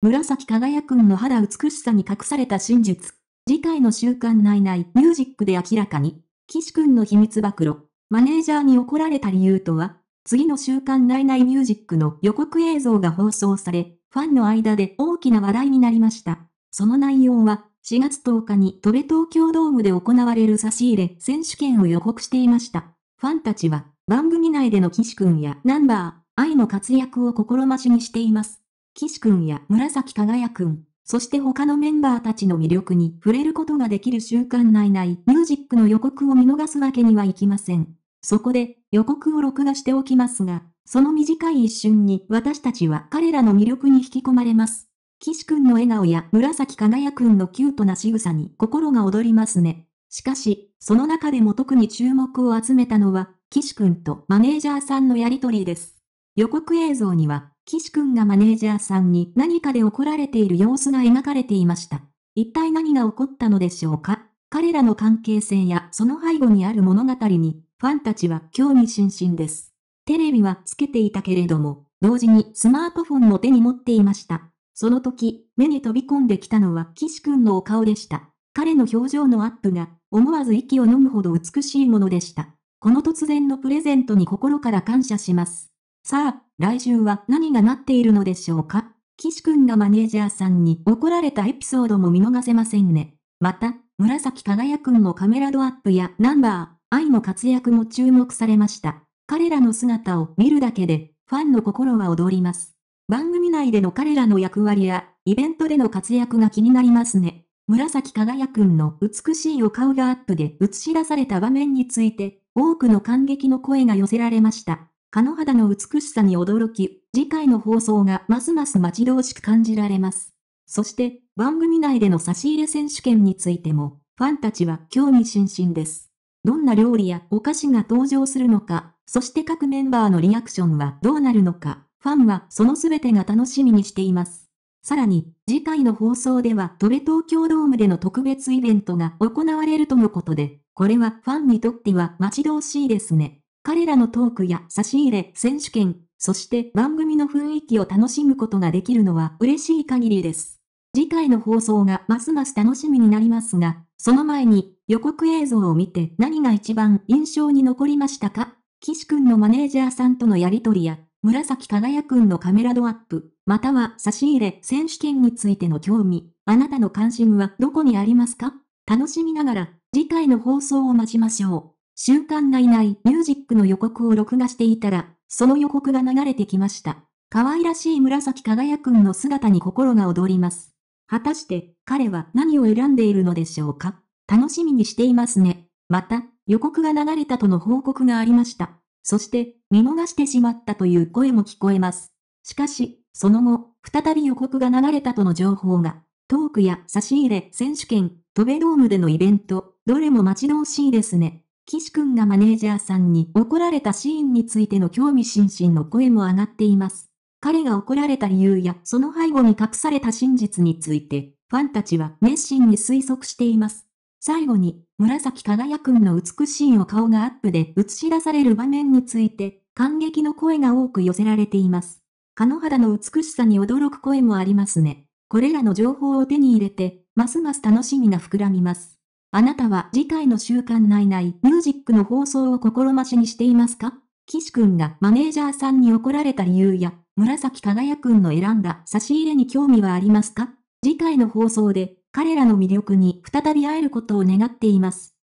紫輝くんの肌美しさに隠された真実。次回の週刊内々ミュージックで明らかに、岸くんの秘密暴露。マネージャーに怒られた理由とは、次の週刊内々ミュージックの予告映像が放送され、ファンの間で大きな話題になりました。その内容は、4月10日に戸部東京ドームで行われる差し入れ選手権を予告していました。ファンたちは、番組内での岸くんやナンバー、愛の活躍を心待ちにしています。岸くんや紫輝くん、そして他のメンバーたちの魅力に触れることができる週間内内ミュージックの予告を見逃すわけにはいきません。そこで予告を録画しておきますが、その短い一瞬に私たちは彼らの魅力に引き込まれます。岸くんの笑顔や紫輝くんのキュートな仕草に心が躍りますね。しかし、その中でも特に注目を集めたのは、岸くんとマネージャーさんのやりとりです。予告映像には、岸くんがマネージャーさんに何かで怒られている様子が描かれていました。一体何が起こったのでしょうか彼らの関係性やその背後にある物語に、ファンたちは興味津々です。テレビはつけていたけれども、同時にスマートフォンも手に持っていました。その時、目に飛び込んできたのは岸くんのお顔でした。彼の表情のアップが、思わず息を飲むほど美しいものでした。この突然のプレゼントに心から感謝します。さあ、来週は何が待っているのでしょうか岸くんがマネージャーさんに怒られたエピソードも見逃せませんね。また、紫輝くんのカメラドアップやナンバー、愛の活躍も注目されました。彼らの姿を見るだけで、ファンの心は踊ります。番組内での彼らの役割や、イベントでの活躍が気になりますね。紫輝くんの美しいお顔がアップで映し出された場面について、多くの感激の声が寄せられました。蚊の肌の美しさに驚き、次回の放送がますます待ち遠しく感じられます。そして、番組内での差し入れ選手権についても、ファンたちは興味津々です。どんな料理やお菓子が登場するのか、そして各メンバーのリアクションはどうなるのか、ファンはその全てが楽しみにしています。さらに、次回の放送では、トベ東京ドームでの特別イベントが行われるとのことで、これはファンにとっては待ち遠しいですね。彼らのトークや差し入れ、選手権、そして番組の雰囲気を楽しむことができるのは嬉しい限りです。次回の放送がますます楽しみになりますが、その前に予告映像を見て何が一番印象に残りましたか岸くんのマネージャーさんとのやりとりや、紫輝くんのカメラドアップ、または差し入れ選手権についての興味、あなたの関心はどこにありますか楽しみながら次回の放送を待ちましょう。習慣がいないミュージックの予告を録画していたら、その予告が流れてきました。可愛らしい紫輝くんの姿に心が躍ります。果たして彼は何を選んでいるのでしょうか楽しみにしていますね。また、予告が流れたとの報告がありました。そして、見逃してしまったという声も聞こえます。しかし、その後、再び予告が流れたとの情報が、トークや差し入れ選手権、トベドームでのイベント、どれも待ち遠しいですね。岸くんがマネージャーさんに怒られたシーンについての興味津々の声も上がっています。彼が怒られた理由やその背後に隠された真実について、ファンたちは熱心に推測しています。最後に、紫輝くんの美しいお顔がアップで映し出される場面について、感激の声が多く寄せられています。蚊の肌の美しさに驚く声もありますね。これらの情報を手に入れて、ますます楽しみが膨らみます。あなたは次回の週刊内々ミュージックの放送を心待ちにしていますか岸くんがマネージャーさんに怒られた理由や、紫輝くんの選んだ差し入れに興味はありますか次回の放送で彼らの魅力に再び会えることを願っています。